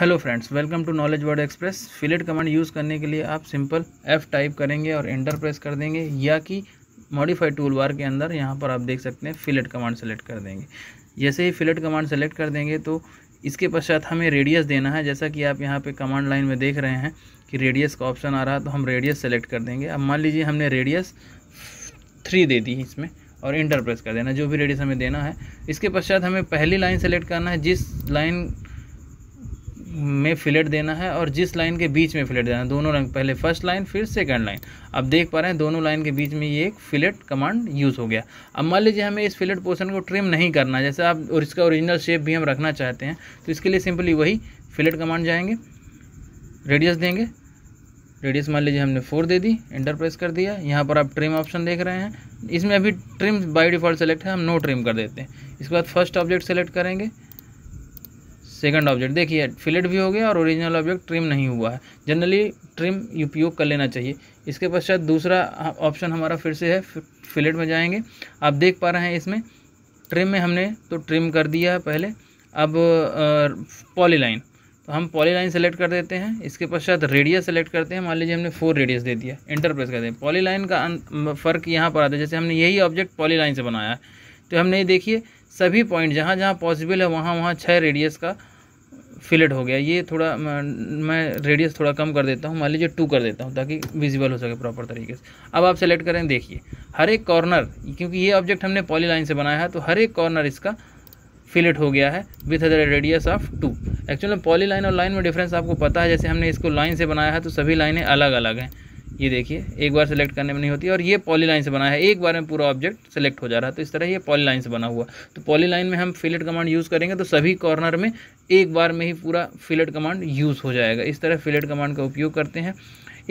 hello friends welcome to knowledge word express fillet command use करने के लिए आप सिंपल एफ़ टाइप करेंगे और एंटर प्रेस कर देंगे या कि मॉडिफाइड टूल बार के अंदर यहाँ पर आप देख सकते हैं फिलेट कमांड सेलेक्ट कर देंगे जैसे ही फिलेट कमांड सेलेक्ट कर देंगे तो इसके पश्चात हमें रेडियस देना है जैसा कि आप यहाँ पर कमांड लाइन में देख रहे हैं कि रेडियस का ऑप्शन आ रहा है तो हम रेडियस सेलेक्ट कर देंगे अब मान लीजिए हमने रेडियस थ्री दे दी इसमें और इंटर प्रेस कर देना जो भी रेडियस हमें देना है इसके पश्चात हमें पहली लाइन सेलेक्ट करना है जिस लाइन में फिलेट देना है और जिस लाइन के बीच में फिलेट देना है दोनों लाइन पहले फर्स्ट लाइन फिर सेकंड लाइन अब देख पा रहे हैं दोनों लाइन के बीच में ये एक फिलेट कमांड यूज़ हो गया अब मान लीजिए हमें इस फिलेट पोर्शन को ट्रिम नहीं करना जैसे आप और इसका ओरिजिनल शेप भी हम रखना चाहते हैं तो इसके लिए सिंपली वही फिलेट कमांड जाएंगे रेडियस देंगे रेडियस मान लीजिए हमने फोर दे दी इंटर प्रेस कर दिया यहाँ पर आप ट्रिम ऑप्शन देख रहे हैं इसमें अभी ट्रिम बाय डिफ़ॉल्ट सेलेक्ट है हम नो ट्रिम कर देते हैं इसके बाद फर्स्ट ऑब्जेक्ट सेलेक्ट करेंगे सेकंड ऑब्जेक्ट देखिए फिलेट भी हो गया और ओरिजिनल ऑब्जेक्ट ट्रिम नहीं हुआ है जनरली ट्रिम उपयोग कर लेना चाहिए इसके पश्चात दूसरा ऑप्शन हमारा फिर से है फिलेट में जाएंगे आप देख पा रहे हैं इसमें ट्रिम में हमने तो ट्रिम कर दिया है पहले अब पॉलीलाइन तो हम पॉलीलाइन सेलेक्ट कर देते हैं इसके पश्चात रेडियस सेलेक्ट करते हैं मान लीजिए हमने फोर रेडियस दे दिया इंटर प्रेस कर दें पॉलीलाइन का अं, फ़र्क यहाँ पर आता है जैसे हमने यही ऑब्जेक्ट पॉलीलाइन से बनाया है तो हमने देखिए सभी पॉइंट जहाँ जहाँ पॉसिबल है वहाँ वहाँ छः रेडियस का फिलेट हो गया ये थोड़ा मैं रेडियस थोड़ा कम कर देता हूँ मान लीजिए टू कर देता हूँ ताकि विजिबल हो सके प्रॉपर तरीके से अब आप सेलेक्ट करें देखिए हर एक कॉर्नर क्योंकि ये ऑब्जेक्ट हमने पॉली लाइन से बनाया है तो हर एक कॉर्नर इसका फिलेट हो गया है with radius of two actual में पॉली लाइन और लाइन में डिफरेंस आपको पता है जैसे हमने इसको लाइन से बनाया है तो सभी लाइनें अलग अलग हैं ये देखिए एक बार सेलेक्ट करने में नहीं होती और ये पॉली लाइन से बना है एक बार में पूरा ऑब्जेक्ट सेलेक्ट हो जा रहा है तो इस तरह ये पॉली लाइन से बना हुआ तो पॉली लाइन में हम फिलेट कमांड यूज़ करेंगे तो सभी कॉर्नर में एक बार में ही पूरा फिलेट कमांड यूज़ हो जाएगा इस तरह फिलेट कमांड का उपयोग करते हैं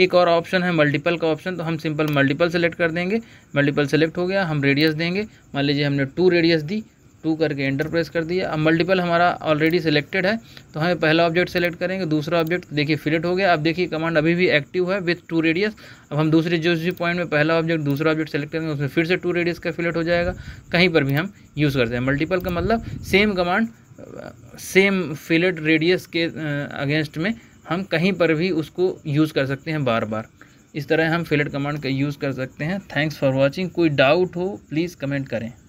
एक और ऑप्शन है मल्टीपल का ऑप्शन तो हम सिंपल मल्टीपल सेलेक्ट कर देंगे मल्टीपल सेलेक्ट हो गया हम रेडियस देंगे मान लीजिए हमने टू रेडियस दी टू करके एंटर प्रेस कर दिया अब मल्टीपल हमारा ऑलरेडी सिलेक्टेड है तो हमें पहला ऑब्जेक्ट सेलेक्ट करेंगे दूसरा ऑब्जेक्ट देखिए फिलेट हो गया अब देखिए कमांड अभी भी एक्टिव है विथ टू रेडियस अब हम दूसरे जो जिस पॉइंट में पहला ऑब्जेक्ट दूसरा ऑब्जेक्ट सेलेक्ट करेंगे उसमें फिर से टू रेडियस का फिलेट हो जाएगा कहीं पर भी हम यूज़ करते हैं मल्टीपल का मतलब same command same fillet radius के अगेंस्ट में हम कहीं पर भी उसको यूज़ कर सकते हैं बार बार इस तरह हम फिलेट कमांड का यूज़ कर सकते हैं थैंक्स फॉर वॉचिंग कोई डाउट हो प्लीज़ कमेंट करें